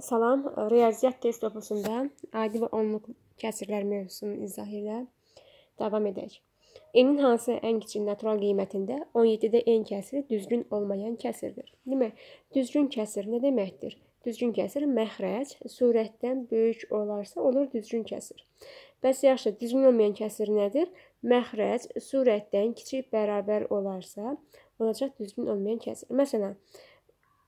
Salam, riyaziyyat test opusunda adi və onluq kəsirlər mövzusunu izah ilə davam edək. N-in hansı ən kiçik natural qiymətində 17-də n kəsiri düzgün olmayan kəsirdir. Demək, düzgün kəsir nə deməkdir? Düzgün kəsir məxrəc sürətdən böyük olarsa olur düzgün kəsir. Bəs yaxşı, düzgün olmayan kəsir nədir? Məxrəc sürətdən kiçik bərabər olarsa olacaq düzgün olmayan kəsir. Məsələn,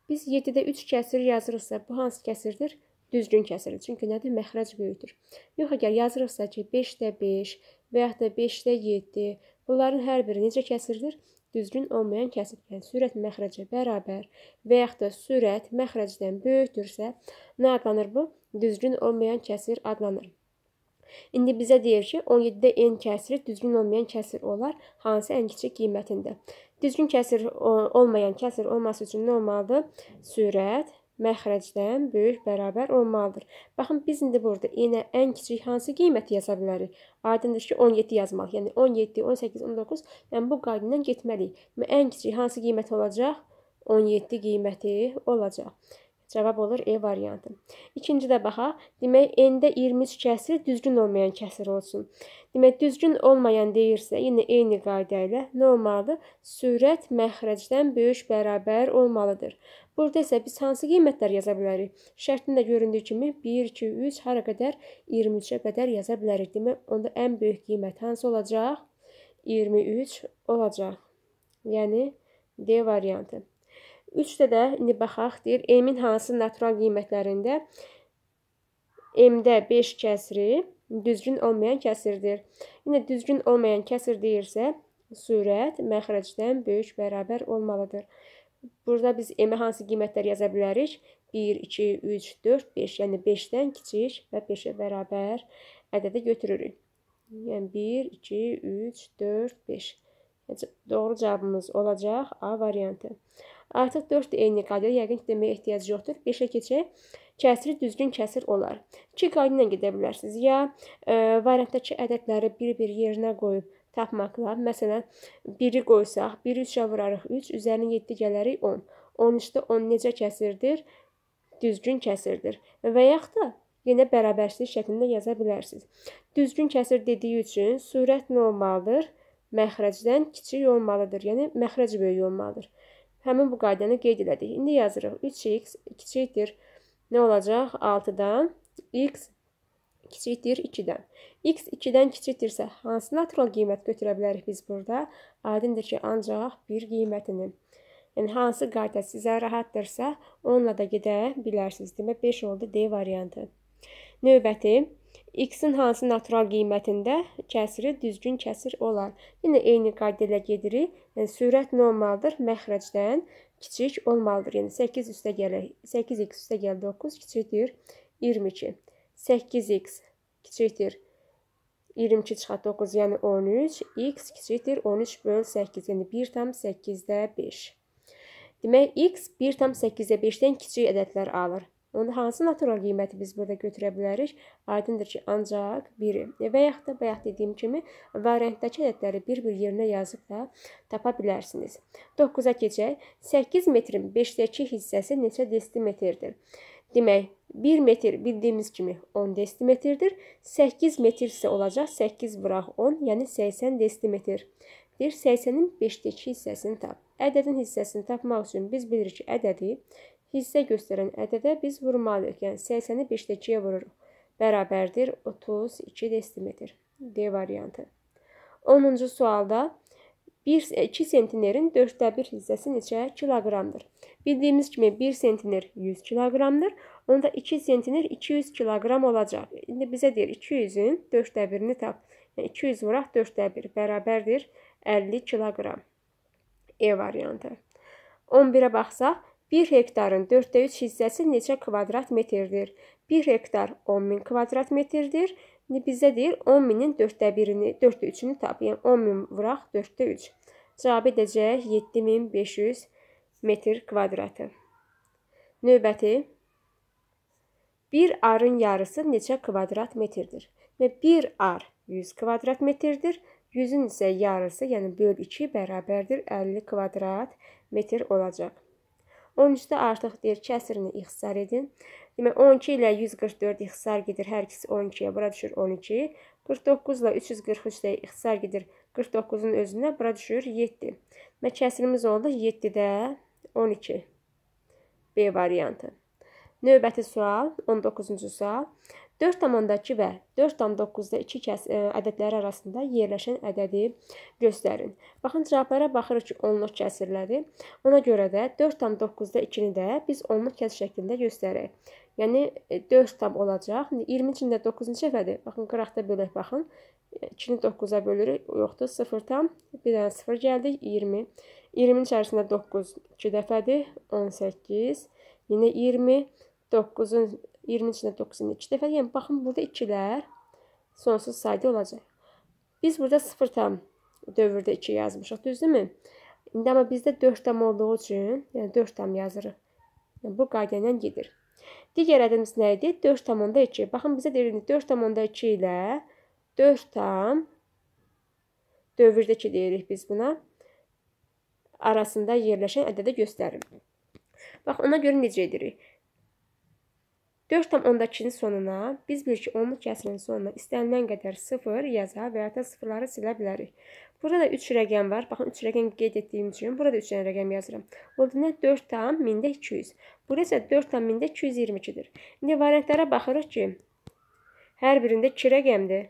Biz 7-də 3 kəsir yazırıqsa, bu hansı kəsirdir? Düzgün kəsirdir. Çünki nədir? Məxrəc böyükdür. Yox, əgər yazırıqsa ki, 5-də 5 və yaxud da 5-də 7, bunların hər biri necə kəsirdir? Düzgün olmayan kəsir. Yəni, sürət məxrəcə bərabər və yaxud da sürət məxrəcdən böyükdürsə, nə adlanır bu? Düzgün olmayan kəsir adlanır. İndi bizə deyir ki, 17-də n kəsiri düzgün olmayan kəsir olar, hansı ən kiçik qiymətində. Düzgün kəsir olmayan kəsir olması üçün nə olmalıdır? Sürət məxrəcdən böyük bərabər olmalıdır. Baxın, biz indi burada yenə ən kiçik hansı qiyməti yaza bilərik? Aydındır ki, 17 yazmalıq. Yəni 17, 18, 19, yəni bu qaydından getməliyik. Ən kiçik hansı qiymət olacaq? 17 qiyməti olacaq. Cavab olur E variantı. İkincidə baxaq. Demək n-də 23 kəsir düzgün olmayan kəsir olsun. Demək düzgün olmayan deyirsə, yenə eyni qayda ilə nə olmalıdır? Sürət məxrəcdən böyük bərabər olmalıdır. Burada isə biz hansı qiymətlər yaza bilərik? Şərtində göründüyü kimi 1 2 3 hara qədər 23-ə qədər yaza bilərik. Demək, onda ən böyük qiymət hansı olacaq? 23 olacaq. Yəni D variantı. Üçdə də indi baxaq, deyir, M-in hansı natural qiymətlərində M-də 5 kəsri düzgün olmayan kəsirdir. Yenə düzgün olmayan kəsir deyirsə, sürət məxrəcdən böyük bərabər olmalıdır. Burada biz M-ə hansı qiymətlər yaza bilərik? 1, 2, 3, 4, 5, yəni 5-dən kiçik və 5-ə bərabər ədədə götürürük. Yəni 1, 2, 3, 4, 5. Doğru cavabımız olacaq A variantı. Artıq 4 də eyni qaydadır. Yəqin ki, deməyə ehtiyac yoxdur. 5-ə keçək. Kəsir düzgün kəsir olar. 2 qayda ilə gedə bilərsiniz. Ya e, variantdakı ədədləri bir-bir yerinə qoyub tapmaqla, məsələn, 1-i qoysaq, 1-i 3-ə vurarıq 3, üzərinə 7 gələrik 10. 13-də 10 necə kəsirdir? Düzgün kəsirdir. Və yaxud da yenə bərabərçilik şəklində yaza bilərsiniz. Düzgün kəsir dediyi üçün sürət nə olmalıdır? Məxrəcdən kiçik olmalıdır, yəni məxrəc böyük olmalıdır. Həmin bu qaydanı qeyd elədik. İndi yazırıq 3x kiçikdir. Nə olacaq? 6-dan x kiçikdir 2-dən. x 2-dən kiçikdirsə, hansı natural qiymət götürə bilərik biz burada? Aydındır ki, ancaq bir qiymətini. Yəni, hansı qayda sizə rahatdırsa, onunla da gedə bilərsiniz. Demək, 5 oldu D variantı. Növbəti X-in hansı natural qiymətində kəsiri düzgün kəsir olar? Yenə eyni qayda ilə gedirik. Yəni, sürət normaldır, məxrəcdən kiçik olmalıdır. Yəni 8 üstə gəlir. 8x üstə gəlir 9, kiçikdir 22. 8x kiçikdir 22 çıxart 9, yəni 13. x kiçikdir 13 böl 8, yəni 1 tam 8-də 5. Demək, x 1 tam 8-də 5-dən kiçik ədədlər alır. Onda hansı natural qiyməti biz burada götürə bilərik? Aydındır ki, ancaq 1 və yaxud da bayaq dediyim kimi variantdakı ədədləri bir-bir yerinə yazıb da tapa bilərsiniz. 9-a keçək. 8 metrin 5-də 2 hissəsi neçə desimetrdir? Demək, 1 metr bildiyimiz kimi 10 desimetrdir. 8 metr isə olacaq 8 vuraq 10, yəni 80 desimetr. Bir 80-in 5-də 2 hissəsini tap. Ədədin hissəsini tapmaq üçün biz bilirik ki, ədədi Hissə göstərən ədədə biz vurmalıyıq, yəni 80-i 5-dəkiyə vururuq. Bərabərdir 32 desimetr. D variantı. 10-cu sualda 1, 2 sentinerin 4də 1 hissəsi neçə kiloqramdır? Bildiyimiz kimi 1 sentiner 100 kiloqramdır. Onda 2 sentiner 200 kiloqram olacaq. İndi bizə deyir 200-ün 4də 1-ini tap. Yəni 200 vuraq 4də 1 bərabərdir 50 kiloqram. E variantı. 11-ə baxsaq 1 hektarın 4də 3 hissəsi neçə kvadrat metrdir? 1 hektar 10 min kvadrat metrdir. İndi bizə deyir 10 minin 4də 1-ini, 4də 3-ünü tap. Yəni 10 min vuraq 4də 3. Cavab edəcək 7500 metr kvadratı. Növbəti Bir arın yarısı neçə kvadrat metrdir? Və 1 ar 100 kvadrat metrdir. 100-ün isə yarısı, yəni böl 2 bərabərdir 50 kvadrat metr olacaq. 13-də artıq deyir ki, əsrini ixtisar edin. Demək 12 ilə 144 ixtisar gedir, hər ikisi 12-yə, bura düşür 12. 49 ilə 343 də ixtisar gedir, 49-un özünə bura düşür 7. Demək kəsirimiz oldu 7-də 12. B variantı. Növbəti sual, 19-cu sual. 4,2 və 4,9-da 2 kəs ə, e, ədədləri arasında yerləşən ədədi göstərin. Baxın, cavablara baxırıq ki, onluq kəsirləri. Ona görə də 4,9-da 2-ni də biz onluq kəsir şəklində göstərək. Yəni 4 e, tam olacaq. 20 içində 9 neçə dəfədir? Baxın, qıraqda bölək baxın. 2-ni 9-a bölürük, yoxdur, 0 tam. Bir dənə 0 gəldi, 20. 20-nin içərisində 9 2 dəfədir, 18. Yenə 20. 9-un 20-nin içində 9-un 2 dəfə, yəni baxın burada 2-lər sonsuz sayda olacaq. Biz burada 0 tam dövrdə 2 yazmışıq, düzdürmü? İndi amma bizdə 4 tam olduğu üçün, yəni 4 tam yazırıq. Yəni bu qayda ilə gedir. Digər ədədimiz nə idi? 4 tam onda 2. Baxın bizə deyir 4 tam onda 2 ilə 4 tam dövrdə 2 deyirik biz buna arasında yerləşən ədədə göstərir. Bax ona görə necə edirik? 4,12-ci sonuna biz bilik ki, onluq kəsirin sonuna istənilən qədər 0 yaza və ya da sıfırları silə bilərik. Burada 3 rəqəm var. Baxın 3 rəqəm qeyd etdiyim üçün burada 3 dənə rəqəm yazıram. Oldu nə 4 tam 1200. Burada isə 4 tam 1222-dir. İndi variantlara baxırıq ki, hər birində 2 rəqəmdir.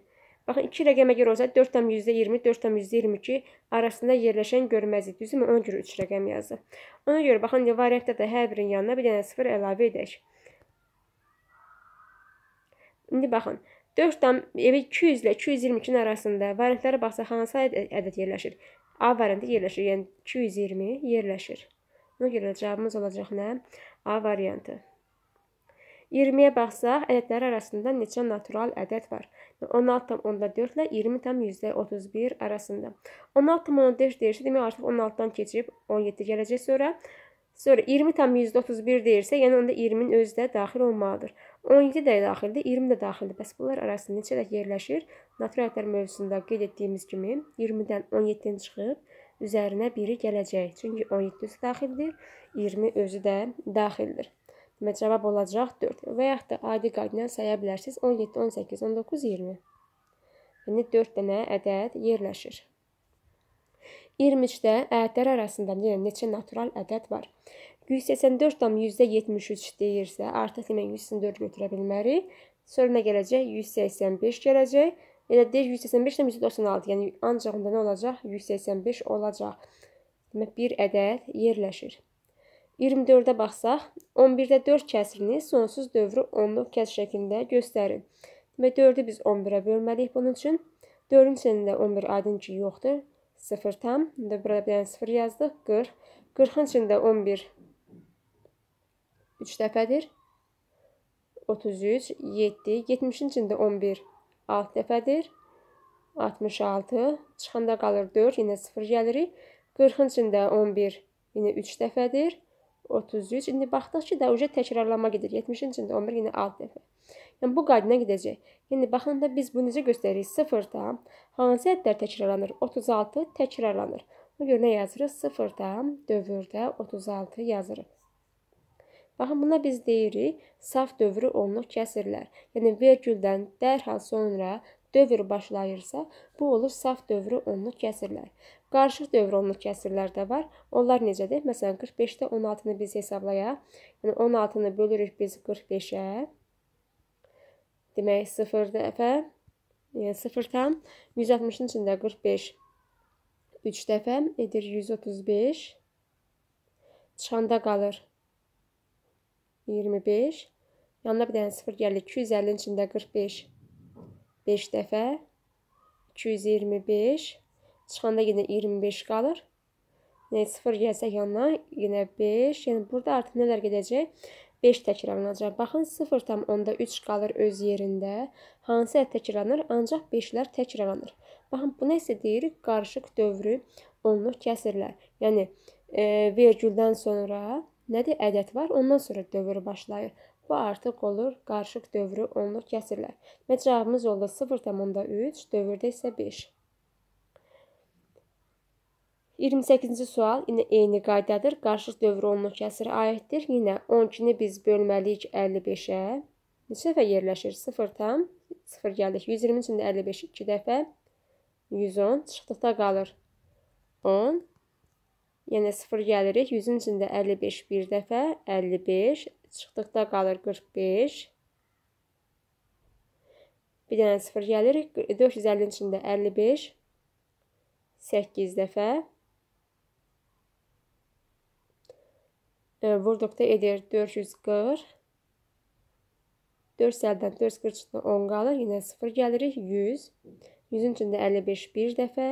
Baxın 2 rəqəmə görə olsa 4 tam %20, 4 tam %22 arasında yerləşən görməzlik. Düzdürmü? Ona görə 3 rəqəm yazdı. Ona görə baxın variantda da hər birinin yanına bir dənə 0 əlavə edək. İndi baxın. 4 tam evi 200 ilə 222-nin arasında variantlara baxsaq hansı ədəd yerləşir? A variantı yerləşir, yəni 220 yerləşir. Buna görə cavabımız olacaq nə? A variantı. 20-yə baxsaq, ədədlər arasında neçə natural ədəd var? 16,4 ilə 20,31 arasında. 16,4 deyirsə, demək artıq 16-dan keçib 17 gələcək sonra. Sonra 20,31 deyirsə, yəni onda 20-nin özü də daxil olmalıdır. 17 də daxildir, 20 də daxildir. Bəs bunlar arasında neçə dək yerləşir? Natural ədədlər mövzusunda qeyd etdiyimiz kimi 20-dən 17-ni çıxıb üzərinə biri gələcək. Çünki 17 özü daxildir, 20 özü də daxildir. Demək cavab olacaq 4 və yaxud da adi qaydla saya bilərsiniz 17, 18, 19, 20. Yəni 4 dənə ədəd yerləşir. 23-də ədədlər arasında yenə yəni neçə natural ədəd var? 184,73 deyirsə, artıq demək 184 götürə bilmərik. Sonra nə gələcək? 185 gələcək. Elə deyir 185-196, yəni ancaq onda nə olacaq? 185 olacaq. Demək, bir ədəd yerləşir. 24-də baxsaq, 11-də 4 kəsirini sonsuz dövrü onluq kəs şəklində göstərin. Demək, 4-ü biz 11-ə bölməliyik bunun üçün. 4-ün içində 11 aydın ki, yoxdur. 0 tam. İndi burada bir dənə 0 yazdıq. 40. 40-ın içində 11 3 dəfədir. 33, 7, 70-in içində 11, 6 dəfədir. 66, çıxanda qalır 4, yenə 0 gəlirik. 40-ın içində 11, yenə 3 dəfədir. 33, indi baxdıq ki, də uca təkrarlama gedir. 70-in içində 11, yenə 6 dəfə. Yəni, bu qaydına gedəcək. Yəni, baxın da biz bunu necə göstəririk? 0-da hansı ədlər təkrarlanır? 36 təkrarlanır. Buna görə nə yazırıq? 0-da dövrdə 36 yazırıq. Baxın, buna biz deyirik, saf dövrü onluq kəsirlər. Yəni, vergüldən dərhal sonra dövr başlayırsa, bu olur saf dövrü onluq kəsirlər. Qarışıq dövr onluq kəsirlər də var. Onlar necədir? Məsələn, 45-də 16-nı biz hesablayaq. Yəni, 16-nı bölürük biz 45-ə. Demək, 0 dəfə, yəni 0 tam, 160-ın içində 45, 3 dəfə edir 135, çıxanda qalır 25. Yanına bir dənə 0 gəlir. 250-nin içində 45. 5 dəfə 225. Çıxanda yenə 25 qalır. Yəni 0 gəlsək yanına yenə 5. Yəni burada artıq nələr gedəcək? 5 təkrarlanacaq. Baxın 0,3 qalır öz yerində. Hansı ət təkrarlanır? Ancaq 5-lər təkrarlanır. Baxın bu nə isə deyirik? Qarışıq dövrü onluq kəsirlər. Yəni e, vergüldən sonra Nədir ədəd var, ondan sonra dövr başlayır. Bu artıq olur qarışıq dövrü onluq kəsirlər. Və cavabımız oldu 0,3, dövrdə isə 5. 28-ci sual yenə eyni qaydadır. Qarışıq dövrü onluq kəsirə aiddir. Yenə 12-ni biz bölməliyik 55-ə. Neçə dəfə yerləşir? 0 tam 0 gəlir. 120-cində 55 2 dəfə 110 çıxdıqda qalır 10 yenə yəni 0 gəlirik. 100-ün içində 55 bir dəfə, 55, çıxdıqda qalır 45. Bir dənə 0 gəlirik, 450-nin içində 55, 8 dəfə. E, Vurduqda edir 440. 450-dən 440 çıxdı 10 qalır, yenə 0 gəlirik, 100. 100-ün içində 55 bir dəfə.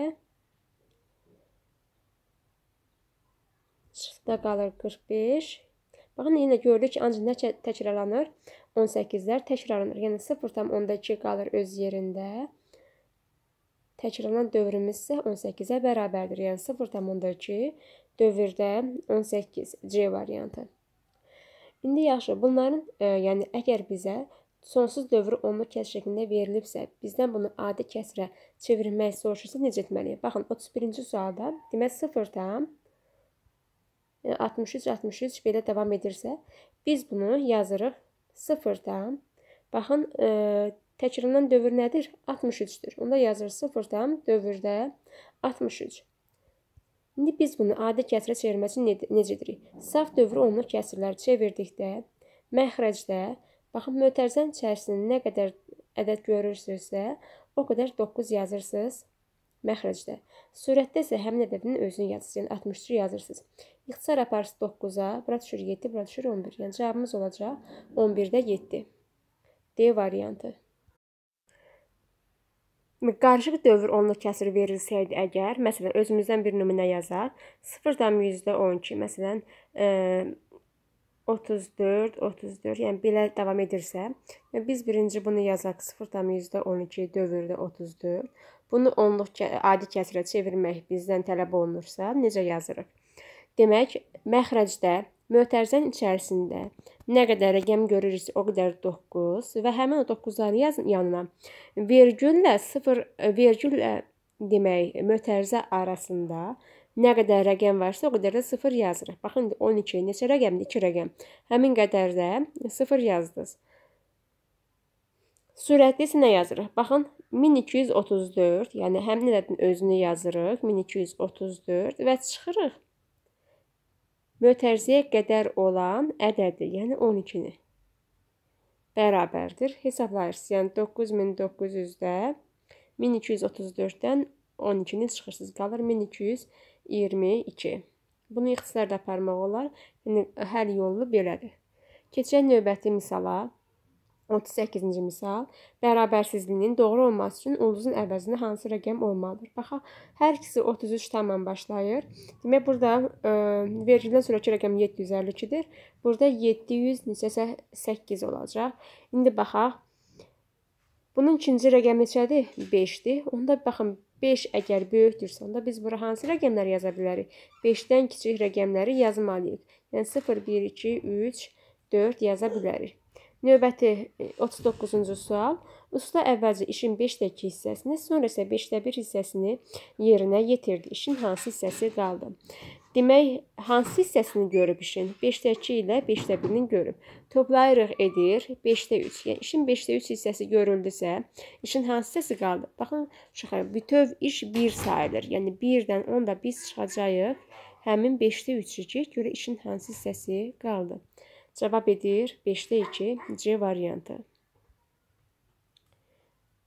da qalır 45. Baxın, yenə gördük ki, ancaq nə təkrarlanır? 18-lər təkrarlanır. Yəni 0,2 qalır öz yerində. Təkrarlanan dövrümüz isə 18-ə bərabərdir. Yəni 0,2 dövrdə 18 C variantı. İndi yaxşı, bunların, e, yəni əgər bizə sonsuz dövrü onlu kəs şəklində verilibsə, bizdən bunu adi kəsrə çevirmək soruşursa necə etməliyik? Baxın, 31-ci sualda demək 0-dan 63-63 belə davam edirsə, biz bunu yazırıq sıfırdan. Baxın, e, təkrarlanan dövr nədir? 63-dür. Onda yazır sıfırdan dövrdə 63. İndi biz bunu adi kəsrə çevirməsi necə edirik? Saf dövrü onluq kəsirlər çevirdikdə, məxrəcdə, baxın, mötərzən içərisində nə qədər ədəd görürsünüzsə, o qədər 9 yazırsınız məxrəcdə. Sürətdə isə həmin ədədin özünü yazırsınız, yəni 63 yazırsınız. İxtisar aparırsınız 9-a, bura düşür 7, bura düşür 11. Yəni cavabımız olacaq 11-də 7. D variantı. Qarışıq dövr onluq kəsir verilsəydi əgər, məsələn, özümüzdən bir nümunə yazaq, 0.12, məsələn, e, 34, 34, yəni belə davam edirsə, biz birinci bunu yazaq 0.12 dövrdə 34, bunu onluq adi kəsrə çevirmək bizdən tələb olunursa, necə yazırıq? Demək, məxrəcdə mötərizənin içərisində nə qədər rəqəm görürüz, o qədər 9 və həmin o 9-ların yazın yanına vergüllə 0 vergüllə demək mötərizə arasında nə qədər rəqəm varsa, o qədər də 0 yazırıq. Baxın 12 neçə rəqəmdir? 2 rəqəm. Həmin qədər də 0 yazdınız. Sürətli isə nə yazırıq? Baxın, 1234, yəni həmin ədədin özünü yazırıq, 1234 və çıxırıq mötərizəyə qədər olan ədədi, yəni 12-ni bərabərdir. Hesablayırsınız, yəni 9900-də 1234-dən 12-ni çıxırsınız, qalır 1222. Bunu ixtisarda aparmaq olar, yəni hər yollu belədir. Keçək növbəti misala. 38-ci misal. Bərabərsizliyinin doğru olması üçün ulduzun əvəzində hansı rəqəm olmalıdır? Baxaq, hər ikisi 33 tamam başlayır. Demək burada ə, e, verilən sonrakı rəqəm 752-dir. Burada 700 neçəsə 8 olacaq. İndi baxaq. Bunun ikinci rəqəmi neçədir? 5-dir. Onda baxın 5 əgər böyükdürsə, onda biz bura hansı rəqəmləri yaza bilərik? 5-dən kiçik rəqəmləri yazmalıyıq. Yəni 0, 1, 2, 3, 4 yaza bilərik. Növbəti 39-cu e, sual. Usta əvvəlcə işin 5-dəki hissəsini, sonra isə 5-də 1 hissəsini yerinə yetirdi. İşin hansı hissəsi qaldı? Demək, hansı hissəsini görüb işin? 5-dəki ilə 5-də 1-ni görüb. Toplayırıq edir 5-də 3. Yəni işin 5-də 3 hissəsi görüldüsə, işin hansı hissəsi qaldı? Baxın, uşaqlar, bütöv iş 1 sayılır. Yəni 1-dən 10-da biz çıxacağıq. Həmin 5-də 3-ə görə işin hansı hissəsi qaldı? Cavab edir 5-də 2 C variantı.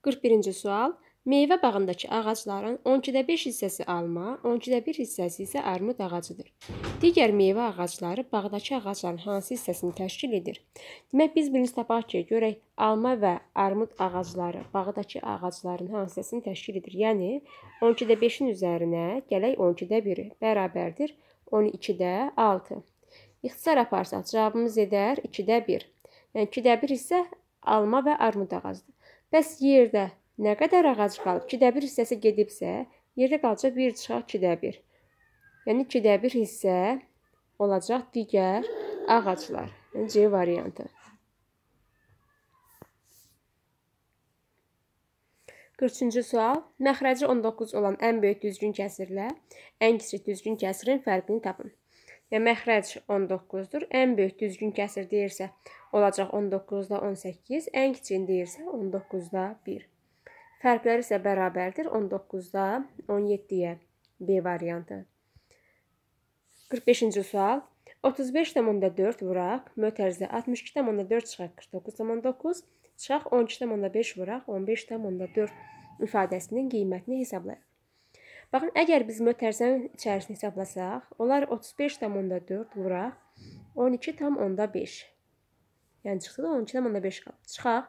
41-ci sual. Meyvə bağındakı ağacların 12-də 5 hissəsi alma, 12-də 1 hissəsi isə armud ağacıdır. Digər meyvə ağacları bağdakı ağacların hansı hissəsini təşkil edir? Demək, biz birinci tapaq ki, görək alma və armud ağacları bağdakı ağacların hansı hissəsini təşkil edir? Yəni, 12-də 5-in üzərinə gələk 12-də 1-i bərabərdir 12-də 6. İxtisar aparsaq cavabımız edər 2-də 1. Yəni 2-də 1 isə alma və armud ağacıdır. Bəs yerdə nə qədər ağac qalıb? 2-də 1 hissəsi gedibsə, yerdə qalacaq 1 çıxaq 2-də 1. Yəni 2-də 1 hissə olacaq digər ağaclar. Yəni C variantı. 43-cü sual. Məxrəci 19 olan ən böyük düzgün kəsirlə ən kiçik düzgün kəsirin fərqini tapın və məxrəc 19-dur. Ən böyük düzgün kəsir deyirsə, olacaq 19-da 18, ən kiçiyin deyirsə 19-da 1. Fərqlər isə bərabərdir 19-da 17-yə B variantı. 45-ci sual. 35,4 vuraq, mötərizə 62,4 çıxaq 49,9, çıxaq 12,5 vuraq, 15,4 ifadəsinin qiymətini hesablayaq. Baxın, əgər biz mötərizənin içərisini hesablasaq, onlar 35,4 vuraq 12,5. Yəni çıxdı da 12,5 qalır. Çıxaq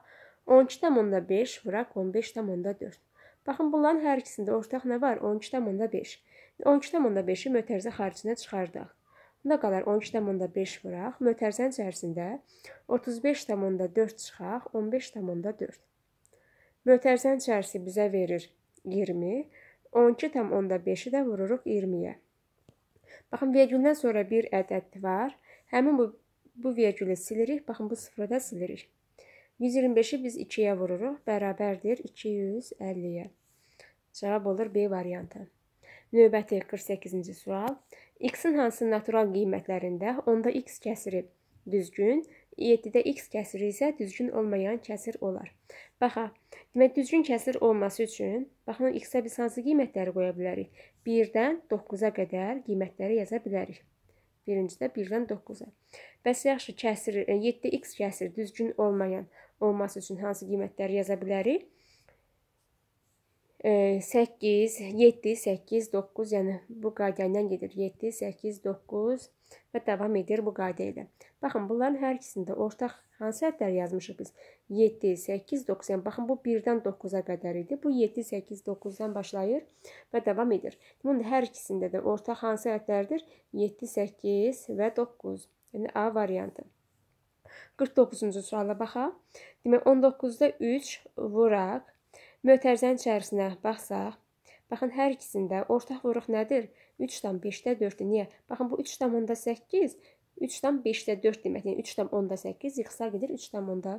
12,5 vuraq 15,4. Baxın, bunların hər ikisində ortaq nə var? 12,5. 12,5-i mötərizə xaricinə çıxardaq. Bunda qalar 12,5 vuraq, mötərizənin içərisində 35,4 çıxaq, 15,4. Mötərizənin içərisi bizə verir 20, 12,5-i də vururuq 20-yə. Baxın, vergüldən sonra bir ədəd var. Həmin bu, bu vergülü silirik. Baxın, bu sıfırı da silirik. 125-i biz 2-yə vururuq. Bərabərdir 250-yə. Cavab olur B variantı. Növbəti 48-ci sual. X-in hansı natural qiymətlərində 10-da x kəsiri düzgün, 7-də x kəsiri isə düzgün olmayan kəsir olar. Baxa, demək düzgün kəsir olması üçün baxın x-ə biz hansı qiymətləri qoya bilərik? 1-dən 9-a qədər qiymətləri yaza bilərik. Birincidə 1-dən 9-a. Bəs yaxşı kəsir 7x e, kəsir düzgün olmayan olması üçün hansı qiymətləri yaza bilərik? 8, 7, 8, 9, yəni bu qayda ilə gedir. 7, 8, 9 və davam edir bu qayda ilə. Baxın, bunların hər ikisində ortaq Hansı hədləri yazmışıq biz? 7, 8, 9. Yəni, baxın, bu 1-dən 9-a qədər idi. Bu 7, 8, 9-dan başlayır və davam edir. Bunun hər ikisində də ortaq hansı hədlərdir? 7, 8 və 9. Yəni, A variantı. 49-cu suala baxaq. Demək, 19-da 3 vuraq. Mötərzənin içərisinə baxsaq, Baxın, hər ikisində ortaq vuruq nədir? 3,5-də 4-dür. Niyə? Baxın, bu 3,8 3,5-də 4 demək, yəni 3,8 yıxsa gedir 3,10-da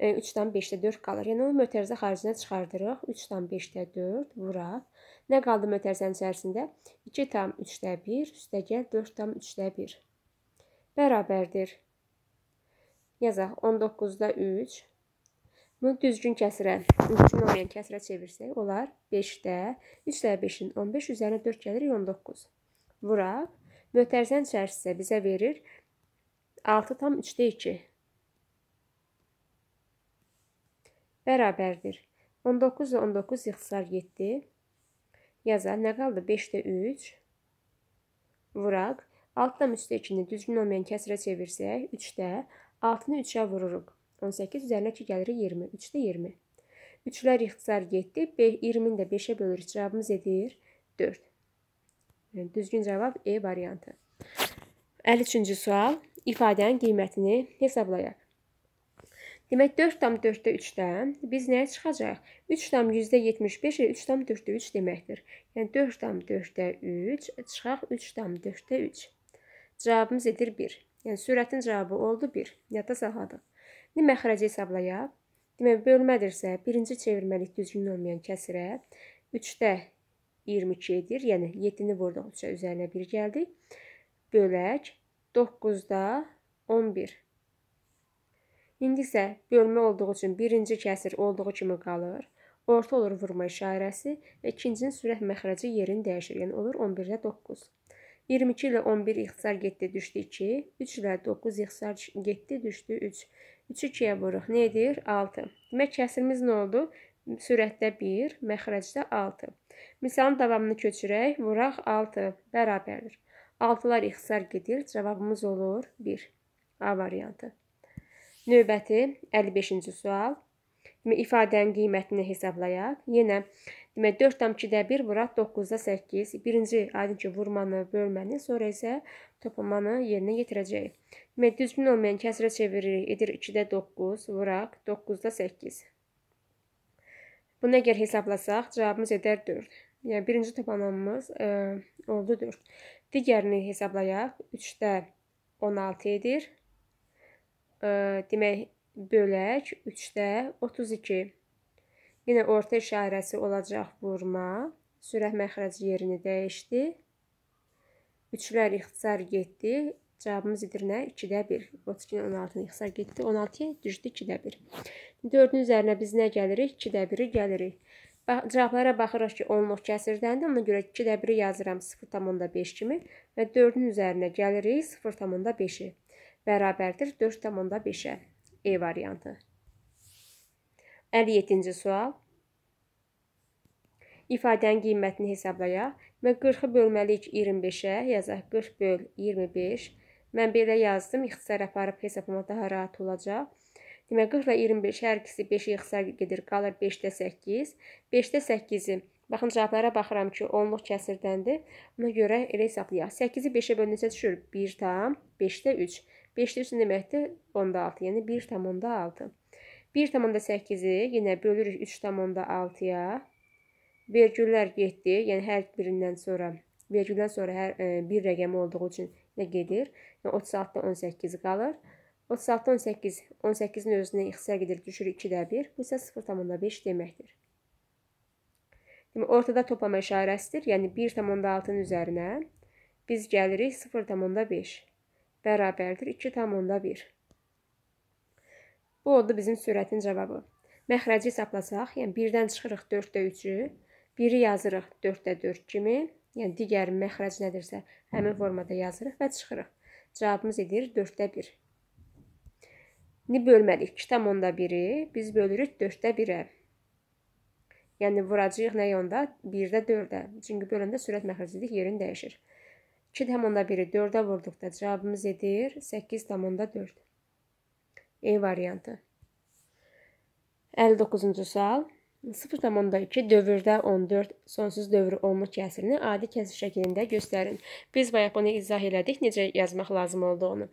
3,5-də 4 qalır. Yəni onu mötərizə xaricinə çıxardırıq. 3,5-də 4 vuraq. Nə qaldı mötərizənin içərisində? 2,3-də 1 üstəgəl 4,3-də 1. Bərabərdir. Yazaq 19-da 3. Bunu düzgün kəsirə, mümkün olmayan kəsirə çevirsək, olar 5-də 3-də 5-in 15 üzərinə 4 gəlir 19. Vuraq. Mötərizən çərçisi bizə verir 6,3-2 bərabərdir. 19 ilə 19 ixtisar 7 yazar. Nə qaldı? 5-də 3 vuraq. 6-dan 3-də 2-ni düzgün olmayan kəsirə çevirsək, 3-də 6-nı 3-ə vururuq. 18 üzərinə 2 gəlir 20. 3-də 20. 3-lər ixtisar 7, 20-ni də 5-ə bölürük. Cavabımız edir 4. Düzgün cavab E variantı. 53-cü sual. İfadənin qiymətini hesablayaq. Demək 4,4-də 3-dən biz nəyə çıxacaq? 3,75-i 3,4-də 3 deməkdir. Yəni 4,4-də 3 çıxaq 3,4-də 3. Cavabımız edir 1. Yəni sürətin cavabı oldu 1. Yadda saxladıq. İndi məxrəci hesablayaq. Demək bölmədirsə, birinci çevirməlik düzgün olmayan kəsirə, 3-də 22 edir. Yəni 7-ni vurduqca üzərinə 1 gəldi. Bölək 9-da 11. İndi isə bölmə olduğu üçün birinci kəsir olduğu kimi qalır. Orta olur vurma işarəsi və ikincinin sürət məxrəci yerini dəyişir. Yəni olur 11-də 9. 22 ilə 11 ixtisar getdi, düşdü 2. 3 ilə 9 ixtisar getdi, düşdü 3. 3-ü 2-yə vuruq. Nə edir? 6. Demək kəsirimiz nə oldu? Sürətdə 1, məxrəcdə 6. Misalın davamını köçürək. Vuraq 6 bərabərdir. 6-lar ixtisar gedir. Cavabımız olur 1. A variantı. Növbəti 55-ci sual. Demə, ifadənin qiymətini hesablayaq. Yenə demə 4,2-1 vuraq 9-da 8. Birinci aydın ki, vurmanı, bölməni, sonra isə toplamanı yerinə yetirəcəyik. Demə düzgün olmayan kəsirə çeviririk. Edir 2-də 9 vuraq 9-da 8. Bunu əgər hesablasaq, cavabımız edər 4 yəni birinci tapanamımız e, oldu 4. Digərini hesablayaq. 3-də 16 edir. E, demək, bölək 3-də 32. Yenə orta işarəsi olacaq vurma. Sürət məxrəc yerini dəyişdi. Üçlər ixtisar getdi. Cavabımız edir nə? 2-də 1. 32-nin 16-nı ixtisar getdi. 16-ya düşdü 2-də 1. 4-ün üzərinə biz nə gəlirik? 2-də 1-i gəlirik. Bax, cavablara baxırıq ki, onluq kəsirdəndir. Ona görə 2-də 1-i yazıram 0,5 kimi və 4-ün üzərinə gəlirik 0,5-i. Bərabərdir 4,5-ə. E variantı. 57-ci sual. İfadənin qiymətini hesablayaq və 40-ı bölməliyik 25-ə, yazaq 40 böl 25. Mən belə yazdım, ixtisar aparıb hesablama daha rahat olacaq. Demək 40 və 25 hər ikisi 5-i ixtisar gedir, qalır 5-də 8. 5-də 8-i baxın cavablara baxıram ki, onluq kəsirdəndir. Ona görə elə hesablayaq. 8-i 5-ə bölünsə düşür 1 tam 5-də 3. 5-də 3 deməkdir 10-da 6, yəni 1 tam 10-da 6. 1 tam 10-da 8-i yenə bölürük 3 tam 10-da 6-ya. Vergüllər getdi, yəni hər birindən sonra vergüldən sonra hər e, bir rəqəmi olduğu üçün nə gedir? Yəni 36-da 18 qalır. 36-dan 18, 18-in özünə ixtisar gedir, düşür 2-də 1, bu isə 0,5 deməkdir. Demək, ortada toplama işarəsidir, yəni 1,6-nın üzərinə biz gəlirik 0,5, bərabərdir 2,1. Bu oldu bizim sürətin cavabı. Məxrəci hesablasaq, yəni 1-dən çıxırıq 4-də 3-ü, 1-i yazırıq 4-də 4 kimi, yəni digər məxrəc nədirsə həmin formada yazırıq və çıxırıq. Cavabımız edir 4-də 1. Ni bölməliyik. 2,1-i biz bölürük 4-də 1-ə. Yəni vuracağıq nəyə onda? 1-də 4-ə. Çünki böləndə sürət məxrəclik yerin dəyişir. 2,1-i 4-ə vurduqda cavabımız edir 8,4. E variantı. 59-cu sual. 0,2 dövrdə 14 sonsuz dövrü olmuş kəsirini adi kəsir şəklində göstərin. Biz bayaq bunu izah elədik, necə yazmaq lazım olduğunu.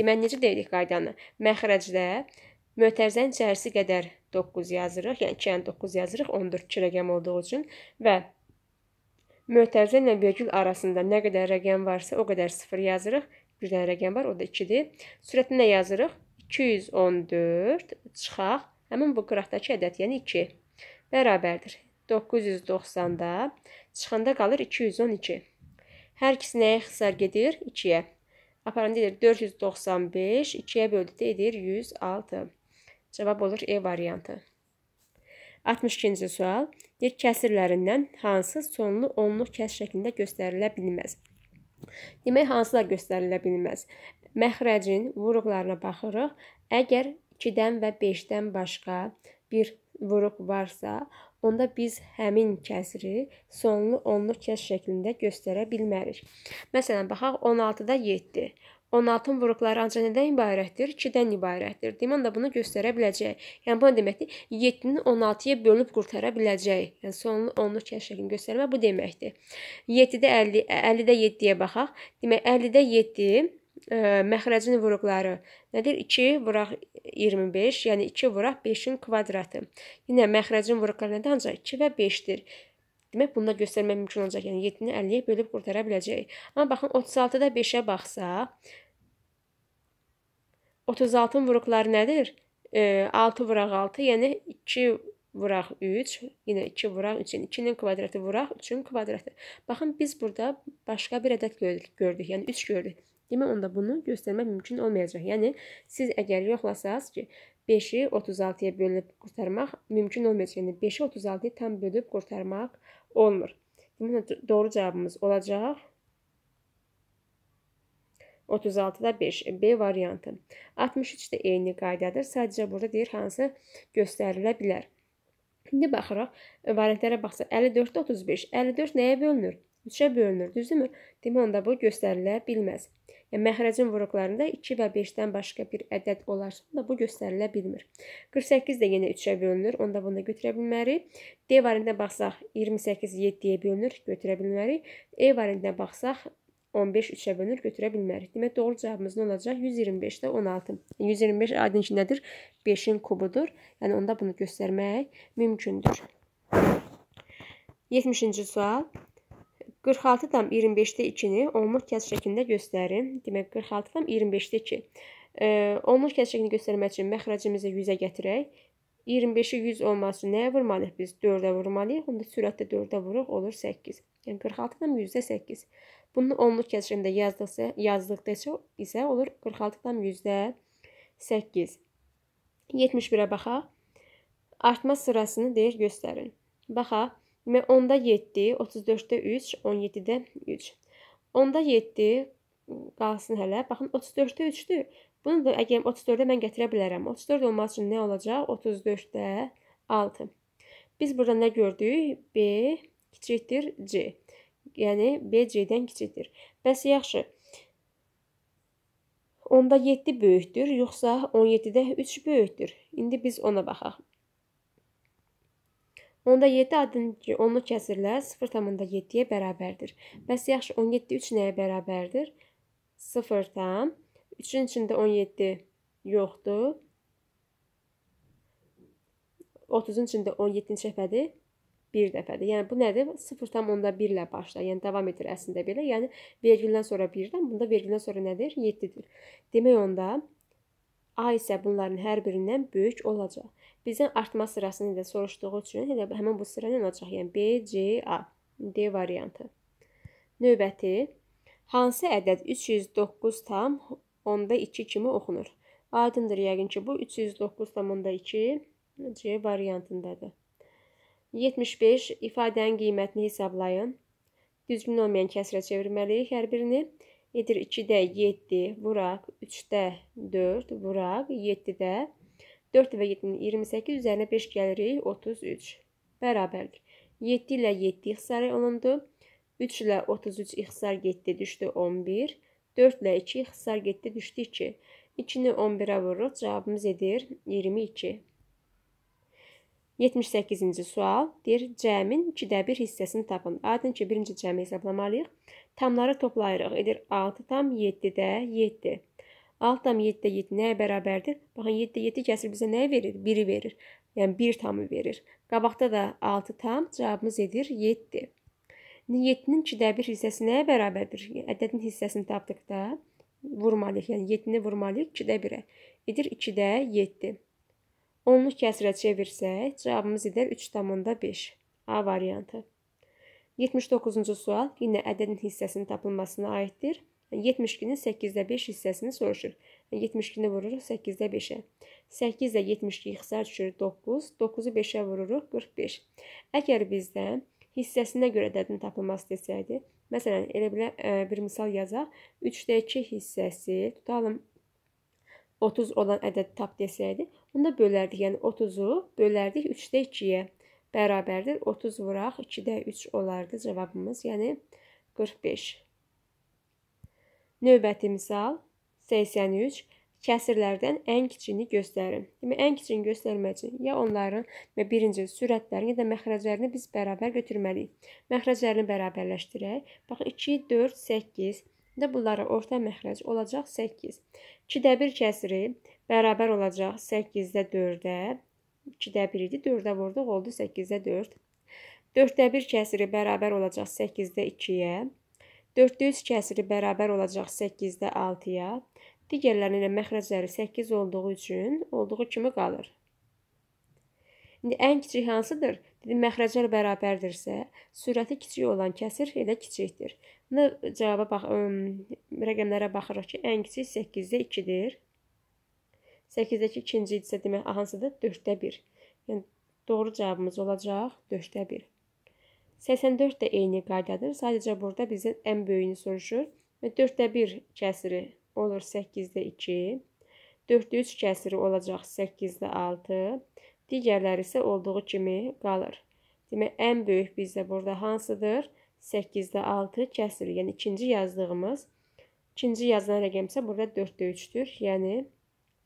Deməli, necə deyirik qaydanı? Məxrəcdə mötərizənin içərisi qədər 9 yazırıq, yəni 2-yə yəni 9 yazırıq, 14-cü rəqəm olduğu üçün və mötərizə ilə vergül arasında nə qədər rəqəm varsa, o qədər 0 yazırıq. Bir dənə rəqəm var, o da 2-dir. Sürətini nə yazırıq? 214 çıxaq. Həmin bu qrafdakı ədəd, yəni 2 bərabərdir. 990-da çıxanda qalır 212. Hər ikisi nəyə xisar gedir? 2-yə. Aparanda edir 495, 2-yə böldükdə edir 106. Cavab olur E variantı. 62-ci sual. Deyir, kəsirlərindən hansı sonlu onluq kəs şəklində göstərilə bilməz? Demək, hansılar göstərilə bilməz? Məxrəcin vuruqlarına baxırıq. Əgər 2-dən və 5-dən başqa bir vuruq varsa, onda biz həmin kəsri sonlu onluq kəs şəklində göstərə bilmərik. Məsələn, baxaq 16-da 7. 16-nın vuruqları ancaq nədən ibarətdir? 2-dən ibarətdir. Deməli, bunu göstərə biləcək. Yəni bu nə deməkdir? 7-ni 16-ya bölüb qurtara biləcək. Yəni sonlu onluq kəs şəklini göstərmə bu deməkdir. 7-də 50, 50-də 7-yə baxaq. Demək 50-də 7 ə, məxrəcin vuruqları nədir? 2 vuraq 25, yəni 2 vuraq 5-in kvadratı. Yenə məxrəcin vuruqları nədir? Ancaq 2 və 5-dir. Demək, bunu da göstərmək mümkün olacaq. Yəni 7-ni 50-yə bölüb qurtara biləcəyik. Amma baxın 36-da 5-ə baxsaq 36-nın vuruqları nədir? E, 6 vuraq 6, yəni 2 vuraq 3, yenə 2 vuraq 3, yəni 2-nin kvadratı vuraq 3-ün kvadratı. Baxın biz burada başqa bir ədəd gördük, yəni 3 gördük. Demək onda bunu göstərmək mümkün olmayacaq. Yəni siz əgər yoxlasaz ki, 5-i 36-ya bölüb qurtarmaq mümkün olmayacaq. Yəni 5-i 36-ya tam bölüb qurtarmaq olmur. Demək doğru cavabımız olacaq 36-da 5 B variantı. 63 də eyni qaydadır. Sadəcə burada deyir hansı göstərilə bilər. İndi baxırıq, variantlara baxsaq 54-də 35. 54 nəyə bölünür? 3-ə bölünür, düzdürmü? Demək onda bu göstərilə bilməz. E, məxrəcin vuruqlarında 2 və 5-dən başqa bir ədəd olarsa da bu göstərilə bilmir. 48 də yenə 3-ə bölünür, onda bunu da götürə bilmərik. D variantına baxsaq 28 7-yə bölünür, götürə bilmərik. E variantına baxsaq 15 3-ə bölünür, götürə bilmərik. Demək doğru cavabımız nə olacaq? 125-də 16. 125 aydın ki, nədir? 5-in kubudur. Yəni onda bunu göstərmək mümkündür. 70-ci sual. 46,25-də 2-ni onluq kəsr şəklində göstərin. Demək 46,25-də 2. E, onluq kəsr şəklində göstərmək üçün məxrəcimizi 100-ə gətirək. 25-i 100 olması üçün nəyə vurmalıyıq biz? 4-ə vurmalıyıq. Onda sürətdə 4-ə vuruq, olur 8. Yəni 46-dan 100-də 8. Bunu onluq kəsrində yazdıqsa, yazdıqda isə olur 46-dan 100-də 8. 71-ə baxaq. Artma sırasını deyir göstərin. Baxaq. 10-da 7, 34-də 3, 17-də 3. 10-da 7 qalsın hələ. Baxın 34-də 3-dür. Bunu da əgər 34-də mən gətirə bilərəm. 34 olması üçün nə olacaq? 34-də 6. Biz burada nə gördük? B kiçikdir C. Yəni B C-dən kiçikdir. Bəs yaxşı. 10-da 7 böyükdür, yoxsa 17-də 3 böyükdür? İndi biz ona baxaq. Onda 7 adımcı 10-u kəsirlər 0,7-yə bərabərdir. Bəs yaxşı 17 3 nəyə bərabərdir? 0 tam. 3-ün içində 17 yoxdur. 30-un içində 17-ci dəfədir. 1 dəfədir. Yəni bu nədir? 0,1 ilə başlar. Yəni davam edir əslində belə. Yəni vergildən sonra 1-dən, bunda vergildən sonra nədir? 7-dir. Demək onda A isə bunların hər birindən böyük olacaq. Bizdən artma sırasını da soruşduğu üçün elə həmin bu sıra ilə olacaq. Yəni B, C, A. D variantı. Növbəti hansı ədəd 309,2 kimi oxunur? Aydındır yəqin ki, bu 309,2 C variantındadır. 75 ifadənin qiymətini hesablayın. Düzgün olmayan kəsrə çevirməliyik hər birini. Edir 2-də 7 vuraq 3-də 4 vuraq 7-də 4 və 7-nin 28 üzərinə 5 gəlirik 33. Bərabərdir. 7 ilə 7 ixtisar olundu. 3 ilə 33 ixtisar getdi, düşdü 11. 4 ilə 2 ixtisar getdi, düşdü 2. 2-ni 11-ə vururuq, cavabımız edir 22. 78-ci sual. Deyir, cəmin 2-də 1 hissəsini tapın. Aydın ki, birinci cəmi hesablamalıyıq. Tamları toplayırıq. Edir 6 tam 7-də 7. 6 tam 7-də 7 nəyə bərabərdir? Baxın 7-də 7 kəsir bizə nəyi verir? 1-i verir. Yəni 1 tamı verir. Qabaqda da 6 tam cavabımız edir 7. 7-nin 2-də 1 hissəsi nəyə bərabərdir? Ədədin hissəsini tapdıqda vurmalıyıq. Yəni 7-ni vurmalıyıq 2-də 1-ə. Edir 2-də 7. 10-lu kəsirə çevirsək, cavabımız edər 3,5. A variantı. 79-cu sual yenə ədədin hissəsinin tapılmasına aiddir. 72-nin 8-də 5 hissəsini soruşur. 72-ni yəni vururuq 8-də 5-ə. 8 ilə 72 ixtisar düşür 9, 9-u 5-ə vururuq 45. Əgər bizdə hissəsinə görə ədədin tapılması desəydi, məsələn, elə bilə ə, e, bir misal yazaq, 3-də 2 hissəsi, tutalım 30 olan ədədi tap desəydi, onda bölərdik, yəni 30-u bölərdik 3-də 2-yə bərabərdir. 30 vuraq 2-də 3 olardı cavabımız, yəni 45. Növbəti misal 83 kəsirlərdən ən kiçiyini göstərin. Demək, yəni ən kiçiyini göstərmək üçün ya onların və birinci sürətlərini, ya da məxrəclərini biz bərabər götürməliyik. Məxrəclərini bərabərləşdirək. Baxın, 2, 4, 8. Və bunlara orta məxrəc olacaq 8. 2-də 1 kəsiri bərabər olacaq 8-də 4-də. 2-də 1 idi, 4-də vurduq, oldu 8-də 4. 4-də 1 kəsiri bərabər olacaq 8-də 2-yə. 4-də 3 kəsiri bərabər olacaq 8-də 6-ya. Digərlərinin ilə məxrəcləri 8 olduğu üçün olduğu kimi qalır. İndi ən kiçik hansıdır? Dedim, məxrəclər bərabərdirsə, sürəti kiçik olan kəsir elə kiçikdir. Nə cavaba bax, ə, rəqəmlərə baxırıq ki, ən kiçik 8-də 2-dir. 8-dəki ikinci hissə demək hansıdır? 4-də 1. Yəni doğru cavabımız olacaq 4-də 1. 84 də eyni qaydadır. Sadəcə burada bizdən ən böyüyünü soruşur və 4-də 1 kəsiri olur 8-də 2. 4-də 3 kəsiri olacaq 8-də 6. Digərləri isə olduğu kimi qalır. Demək ən böyük bizdə burada hansıdır? 8-də 6 kəsiri, yəni ikinci yazdığımız ikinci yazılan rəqəm isə burada 4-də 3-dür. Yəni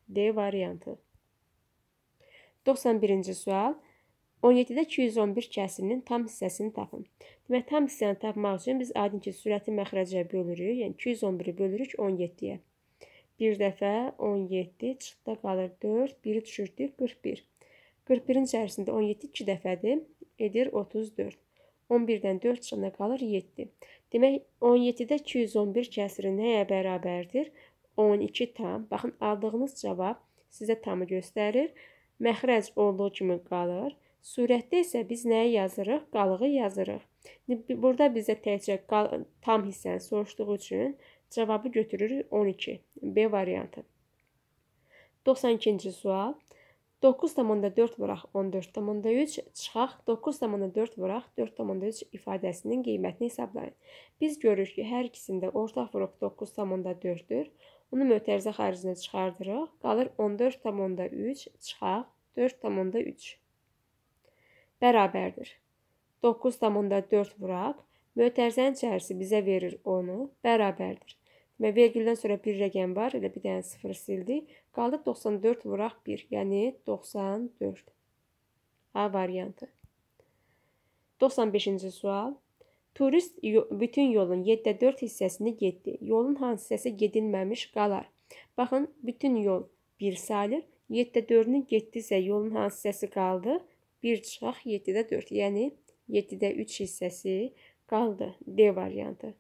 D variantı. 91-ci sual. 17-də 211 kəsirinin tam hissəsini tapın. Demək, tam hissəni tapmaq üçün biz aydın ki, sürəti məxrəcə bölürük, yəni 211-i bölürük 17-yə. Bir dəfə 17 çıxda qalır 4, 1-i düşürdük 41. 41-in içərisində 17 2 dəfədir, edir 34. 11-dən 4 çıxanda qalır 7. Demək, 17-də 211 kəsiri nəyə bərabərdir? 7. 12 tam. Baxın, aldığınız cavab sizə tamı göstərir. Məxrəc olduğu kimi qalır. Sürətdə isə biz nəyi yazırıq? Qalığı yazırıq. Burada bizə təkcə tam hissəni soruşduğu üçün cavabı götürürük 12. B variantı. 92-ci sual. 9,4 vuraq 14,3 çıxaq 9,4 vuraq 4,3 ifadəsinin qiymətini hesablayın. Biz görürük ki, hər ikisində ortaq vuruq 9,4-dür. Bunu mötərizə xaricinə çıxardırıq. Qalır 14,3 çıxaq 4,3. Bərabərdir. 9,4 vuraq. Mötərizənin içərisi bizə verir 10-u. Bərabərdir. Demək, vergildən sonra bir rəqəm var, elə bir dənə sıfır sildi. Qaldı 94 vuraq 1, yəni 94. A variantı. 95-ci sual. Turist bütün yolun 7-də 4 hissəsini getdi. Yolun hansı hissəsi gedilməmiş qalar. Baxın, bütün yol 1 salır. 7-də 4-ünü getdisə yolun hansı hissəsi qaldı? 1 çıxaq 7-də 4. Yəni 7-də 3 hissəsi qaldı. D variantı.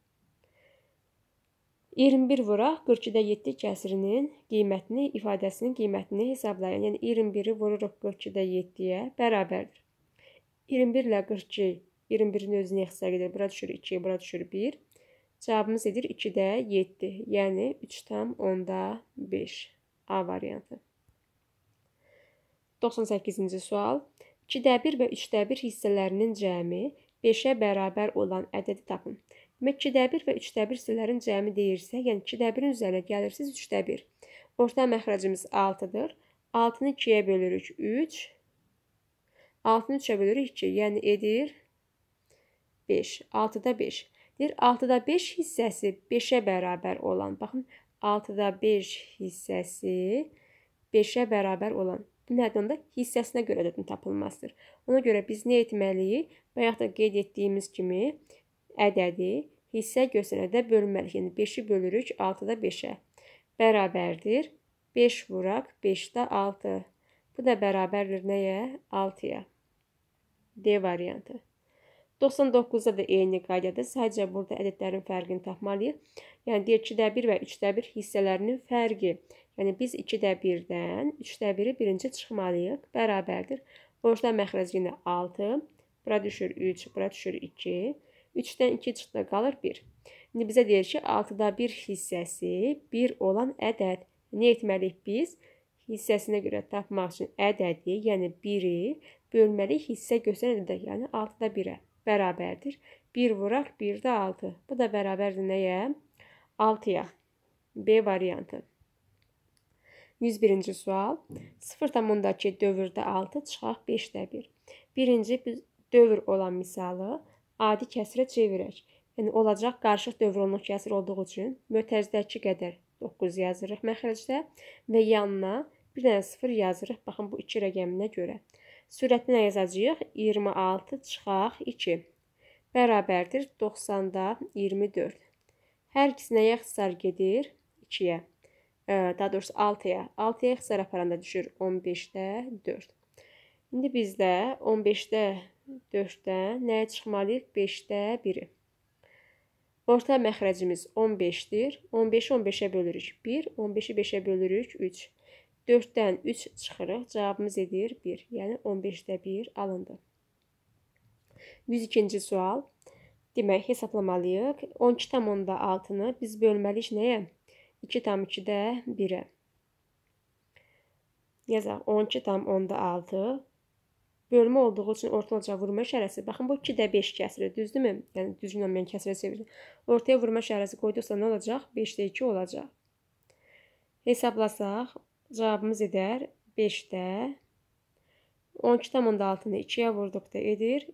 21 vuraq 42-də 7 kəsirinin qiymətini, ifadəsinin qiymətini hesablayın. Yəni 21-i vururuq 42-də 7-yə bərabərdir. 21 ilə 42 21-in özünə ixtisar edir. Bura düşür 2, bura düşür 1. Cavabımız edir 2-də 7, yəni 3,5. A variantı. 98-ci sual. 2-də 1 və 3-də 1 hissələrinin cəmi 5-ə bərabər olan ədədi tapın. Demək 2-də 1 və 3-də 1 hissələrin cəmi deyirsə, yəni 2-də 1-in üzərinə gəlirsiniz 3-də 1. Orta məxrəcimiz 6-dır. 6-nı 2-yə bölürük 3. 6-nı 3-ə bölürük 2, yəni edir 3. 5, 6-da 5. Deyir 6-da 5 hissəsi 5-ə bərabər olan. Baxın, 6-da 5 hissəsi 5-ə bərabər olan. Bu nədir onda? Hissəsinə görə də tapılmazdır. Ona görə biz nə etməliyik? Bayaq da qeyd etdiyimiz kimi ədədi hissə göstərədə bölməliyik. Yəni 5-i bölürük 6-da 5-ə. Bərabərdir 5 vuraq 5-də 6. Bu da bərabərdir nəyə? 6-ya. D variantı. 99-da da eyni qaydada sadəcə burada ədədlərin fərqini tapmalıyıq. Yəni deyir 2-də 1 və 3-də 1 hissələrinin fərqi. Yəni biz 2-də 1-dən 3-də 1-i birinci çıxmalıyıq. Bərabərdir. Borcdan məxrəc yenə 6. Bura düşür 3, bura düşür 2. 3-dən 2 çıxdı qalır 1. İndi bizə deyir ki, 6-da 1 hissəsi 1 olan ədəd. Nə etməliyik biz? Hissəsinə görə tapmaq üçün ədədi, yəni 1-i bölməli hissə göstərəndə, yəni 6-da 1-ə bərabərdir. 1 vuraq 1 də 6. Bu da bərabərdir nəyə? 6-ya. B variantı. 101-ci sual. 0,2 dövrdə 6 çıxaq 5də 1. Birinci dövr olan misalı adi kəsirə çevirək. Yəni olacaq qarışıq dövr olunuq kəsir olduğu üçün mötərizədəki qədər 9 yazırıq məxrəcdə və yanına bir dənə 0 yazırıq. Baxın bu 2 rəqəminə görə. Sürətini yazacağıq. 26 çıxaq 2 bərabərdir 90-da 24. Hər ikisinə yaxsar gedir 2-yə. Daha doğrusu 6-ya. 6-ya yaxsar aparanda düşür 15-də 4. İndi bizdə 15-də 4-dən nəyə çıxmalıyıq? 5-də 1-i. Orta məxrəcimiz 15-dir. 15-i 15-ə bölürük 1, 15-i 5-ə bölürük 3. 4-dən 3 çıxırıq, cavabımız edir 1, yəni 15-də 1 alındı. 102-ci sual. Demək, hesablamalıyıq. 12,6-nı biz bölməliyik nəyə? 2,2-də 1-ə. Yazaq, 12,6 bölmə olduğu üçün ortalaca vurma işarəsi. Baxın, bu 2-də 5 kəsiri, düzdürmü? Yəni, düzgün olmayan kəsirə çevirir. Ortaya vurma işarəsi qoyduqsa nə olacaq? 5-də 2 olacaq. Hesablasaq, Cavabımız edər 5-də 12,6-nı 2-yə vurduqda edir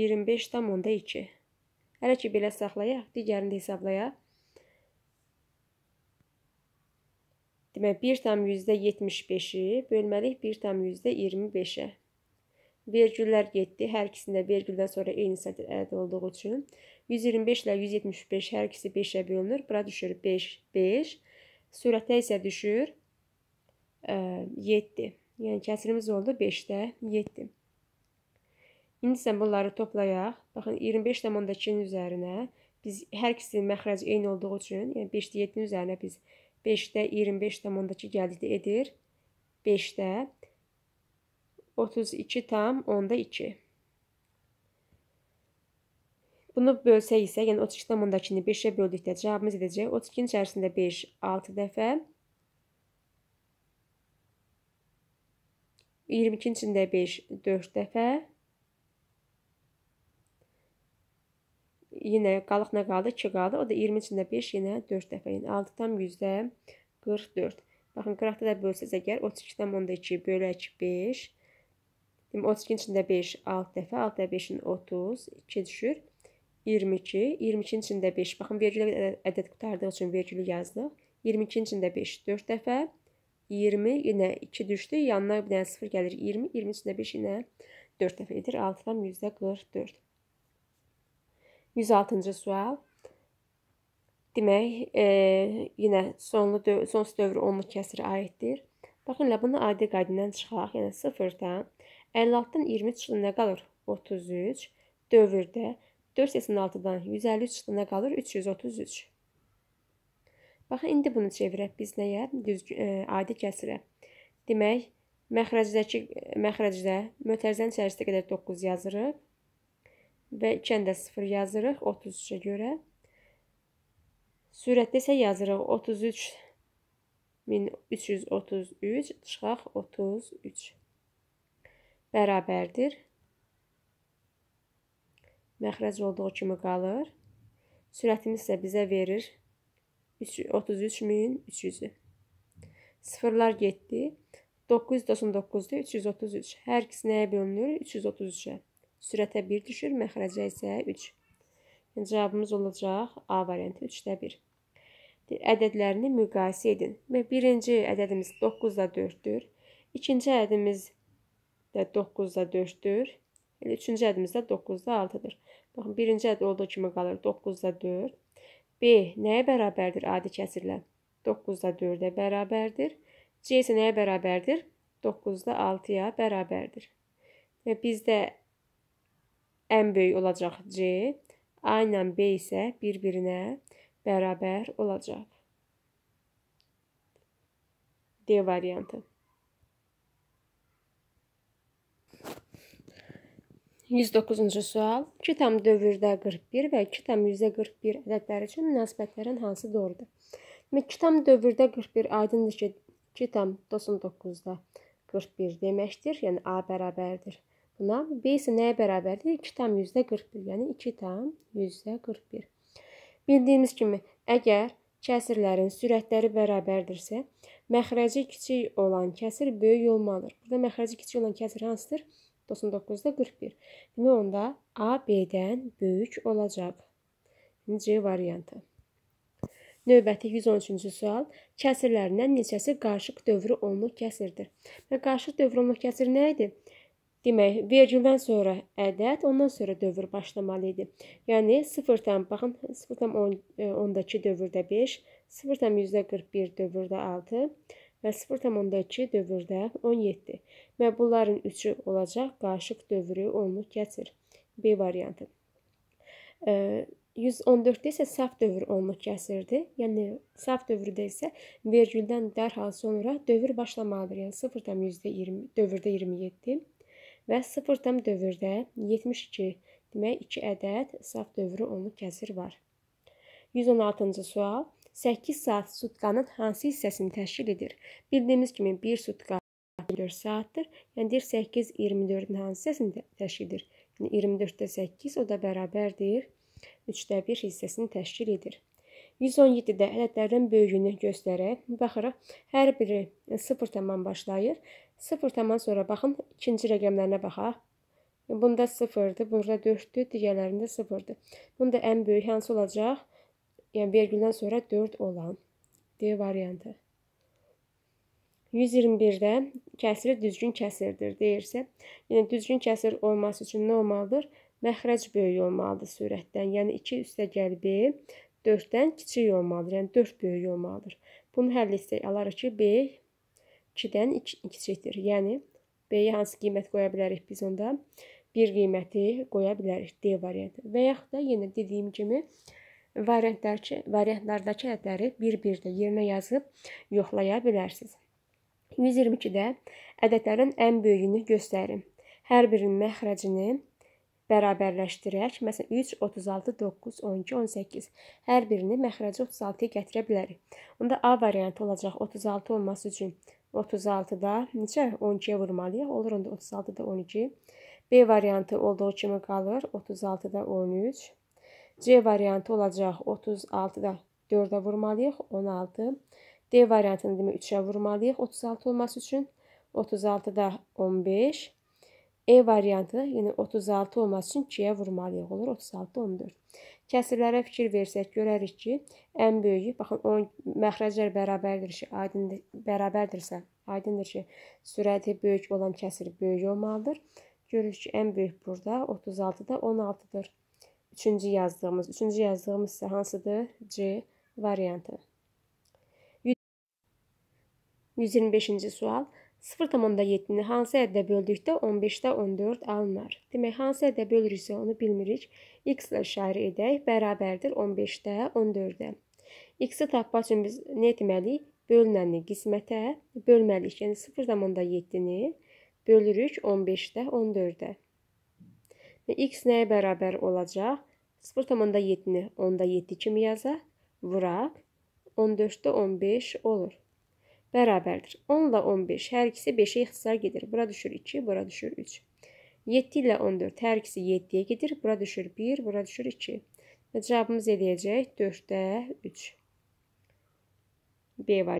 25,2. Hələ ki, belə saxlayaq, digərini də hesablayaq. Demək, 1,75-i bölməliyik 1,25-ə. Vergüllər getdi, hər ikisində vergüldən sonra eyni sətir əldə olduğu üçün. 125 ilə 175 hər ikisi 5-ə bölünür, bura düşür 5, 5. Sürətə isə düşür 7. Yəni kəsilimiz oldu 5-də 7. İndi isə bunları toplayaq. Baxın 25,2-nin üzərinə biz hər ikisinin məxrəci eyni olduğu üçün, yəni 5-də 7-nin üzərinə biz 5-də 25,2 gəldikdə edir. 5-də 32 tam onda 2. Bunu bölsək isə, yəni 32,2-ni 5-ə böldükdə cavabımız edəcək 32-nin içərisində 5 6 dəfə. 22-nin içində 5 4 dəfə. Yenə qalıq nə qaldı? 2 qaldı. O da 20-nin içində 5 yenə 4 dəfə. Yəni 6 tam 100-də 44. Baxın, 40-da da bölsəz əgər 32,2 bölək 5. Demək 32-nin içində 5 6 dəfə, 6 5-in 30, 2 düşür. 22, 22-nin içində 5. Baxın, vergül ədəd qutardığı üçün vergülü yazdıq. 22-nin içində 5 4 dəfə, 20 yenə 2 düşdü, yanına bir dənə 0 gəlir 20, 20-nin içində 5 yenə 4 dəfə edir. 6-dan 144. 106-cı sual. Demək, e, yenə sonlu döv sonsuz dövr 10-lu kəsirə aiddir. Baxın, elə bunu adi qaydından çıxaq, yəni 0-dan 56-dan 20 çıxdı nə qalır? 33. Dövrdə 486-dan 153 çıxdı, nə qalır? 333. Baxın, indi bunu çevirək biz nəyə? Düzgün, ə, e, adi kəsirə. Demək, məxrəcdəki məxrəcdə mötərizənin içərisində qədər 9 yazırıq və 2-dən də 0 yazırıq 33-ə görə. Sürətdə isə yazırıq 33 1333 çıxaq 33 bərabərdir məxrəc olduğu kimi qalır. Sürətimiz isə bizə verir 333.300-ü. Sıfırlar getdi. 999-da 333. Hər ikisi nəyə bölünür? 333-ə. Sürətə 1 düşür, məxrəcə isə 3. Yəni, cavabımız olacaq A variantı 3-də 1. Ədədlərini müqayisə edin. Birinci ədədimiz 9-da 4-dür. İkinci ədədimiz də 9-da 4-dür. Elə yəni üçüncü ədimizdə 9-da 6-dır. Baxın, birinci əd olduğu kimi qalır 9-da 4. B nəyə bərabərdir adi kəsirlə? 9-da 4-ə bərabərdir. C isə nəyə bərabərdir? 9-da 6-ya bərabərdir. Və bizdə ən böyük olacaq C, A ilə B isə bir-birinə bərabər olacaq. D variantı. 109-cu sual. 2 dövrdə 41 və 2 141 ədədləri üçün münasibətlərin hansı doğrudur? Demək, 2 dövrdə 41 aydındır ki, 2 99-da 41 deməkdir, yəni A bərabərdir. Buna B isə nəyə bərabərdir? 2 141, yəni 2 141. Bildiyimiz kimi, əgər kəsirlərin sürətləri bərabərdirsə, məxrəci kiçik olan kəsir böyük olmalıdır. Burada məxrəci kiçik olan kəsir hansıdır? 1 99-da 41. Demək onda A B-dən böyük olacaq. C variantı. Növbəti 113-cü sual. Kəsirlərindən neçəsi qarışıq dövrü onluq kəsirdir? Və qarışıq dövrü onluq kəsir nə idi? Demək, vergüldən sonra ədəd, ondan sonra dövr başlamalı idi. Yəni 0-dan baxın, 0-dan 10-dakı e, dövrdə 5, 0-dan 141 dövrdə 6, və 0,2 dövrdə 17. Və bunların üçü olacaq qarışıq dövrü onu keçir. B variantı. 114-də isə səhv dövr olmaq kəsirdi. Yəni səhv dövrdə isə vergüldən dərhal sonra dövr başlamalıdır. Yəni 0,20 dövrdə 27 və 0 dövrdə 72. Demək 2 ədəd səhv dövrü olmaq kəsir var. 116-cı sual. 8 saat sutkanın hansı hissəsini təşkil edir? Bildiyimiz kimi 1 sutka 24 saatdir. Yəni deyir 8 24-ün hansı yəni, hissəsini təşkil edir? Yəni 24-də 8 o da bərabərdir 3də 1 hissəsini təşkil edir. 117-də ədədlərdən böyüyünü göstərək. Baxırıq, hər biri 0 yəni, tamam başlayır. 0 tamam sonra baxın, ikinci rəqəmlərinə baxaq. Bunda 0-dır, burada 4-dür, digərlərində 0-dır. Bunda ən böyük hansı olacaq? yəni vergüldən sonra 4 olan D variantı. 121-də kəsiri düzgün kəsirdir deyirsə, yəni düzgün kəsir olması üçün nə olmalıdır? Məxrəc böyük olmalıdır sürətdən. Yəni 2 üstə gəl B 4-dən kiçik olmalıdır. Yəni 4 böyük olmalıdır. Bunu həll etsək alarıq ki, B 2-dən 2 kiçikdir. Yəni B-yə hansı qiymət qoya bilərik biz onda? 1 qiyməti qoya bilərik D variantı. Və yaxud da yenə dediyim kimi variantlardakı, variantlardakı ədədləri bir-bir də yerinə yazıb yoxlaya bilərsiniz. 122-də ədədlərin ən böyüyünü göstərin. Hər birinin məxrəcini bərabərləşdirək. Məsələn 3 36 9 12 18. Hər birini məxrəcə 36-ya gətirə bilərik. Onda A variantı olacaq 36 olması üçün 36-da neçə 12-yə vurmalıyıq. Olur onda 36-da 12. B variantı olduğu kimi qalır. 36-da 13. C variantı olacaq 36-da 4-ə vurmalıyıq 16. D variantını demək 3-ə vurmalıyıq 36 olması üçün. 36-da 15. E variantı yenə 36 olması üçün 2-yə vurmalıyıq olur 36 14. Kəsirlərə fikir versək görərik ki, ən böyüyü baxın 10 məxrəclər bərabərdir ki, aydındır, bərabərdirsə, aydındır ki, sürəti böyük olan kəsir böyük olmalıdır. Görürük ki, ən böyük burada 36-da 16-dır üçüncü yazdığımız, üçüncü yazdığımız isə hansıdır? C variantı. 125-ci sual. 0,7-ni hansı ədədə böldükdə 15-də 14 alınar? Demək, hansı ədədə e bölürüksə onu bilmirik. X ilə işarə edək, bərabərdir 15-də 14-də. X-i tapmaq üçün biz nə etməliyik? Bölünəni qismətə bölməliyik. Yəni 0,7-ni bölürük 15-də 14-də. X nəyə bərabər olacaq? 0,7-ni 10-da 7 kimi yazaq, vuraq. 14-də 15 olur. Bərabərdir. 10 ilə 15 hər ikisi 5-ə ixtisar gedir. Bura düşür 2, bura düşür 3. 7 ilə 14 hər ikisi 7-yə gedir. Bura düşür 1, bura düşür 2. Və cavabımız edəcək 4-də 3. B var.